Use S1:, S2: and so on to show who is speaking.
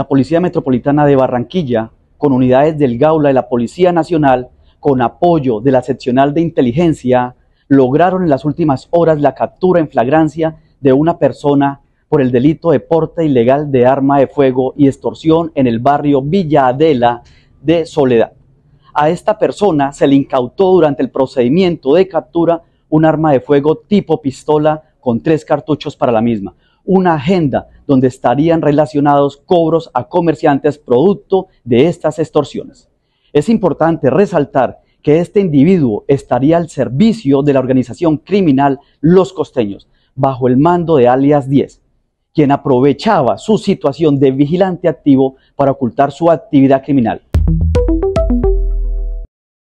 S1: la Policía Metropolitana de Barranquilla, con unidades del Gaula y la Policía Nacional, con apoyo de la seccional de inteligencia, lograron en las últimas horas la captura en flagrancia de una persona por el delito de porte ilegal de arma de fuego y extorsión en el barrio Villa Adela de Soledad. A esta persona se le incautó durante el procedimiento de captura un arma de fuego tipo pistola con tres cartuchos para la misma una agenda donde estarían relacionados cobros a comerciantes producto de estas extorsiones. Es importante resaltar que este individuo estaría al servicio de la organización criminal Los Costeños, bajo el mando de alias 10, quien aprovechaba su situación de vigilante activo para ocultar su actividad criminal